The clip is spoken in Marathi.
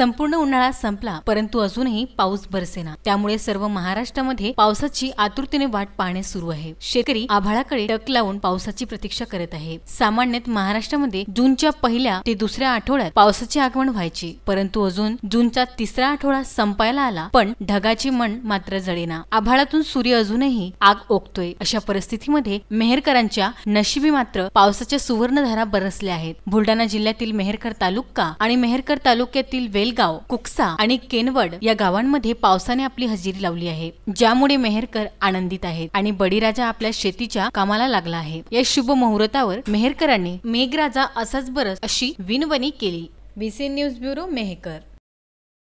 संपूर्ण उन्हाळा संपला परंतु अजूनही पाऊस बरसेना त्यामुळे सर्व महाराष्ट्रामध्ये पावसाची आतुरतेने वाट पाहणे सुरू आहे शेतकरी आभाळाकडे टक लावून पावसाची प्रतीक्षा करत आहे सामान्यत महाराष्ट्रामध्ये जूनच्या पहिल्या ते दुसऱ्या आठवड्यात पावसाचे आगमन व्हायचे परंतु अजून जूनचा तिसरा आठवडा संपायला आला पण ढगाची मन मात्र जळेना आभाळातून सूर्य अजूनही आग ओकतोय अशा परिस्थितीमध्ये मेहरकरांच्या नशिबी मात्र पावसाच्या सुवर्णधारा बरसल्या आहेत बुलढाणा जिल्ह्यातील मेहरकर तालुका आणि मेहरकर तालुक्यातील वेल गाव कुक्सा आणि केनवड या गावांमध्ये पावसाने आपली हजेरी लावली आहे ज्यामुळे मेहरकर आनंदित आहेत आणि बळीराजा आपल्या शेतीच्या कामाला लागला आहे या शुभ मुहूर्तावर मेहरकरांनी मेघराजा असाच बरस अशी विनवणी केली बीसी न्यूज ब्युरो मेहकर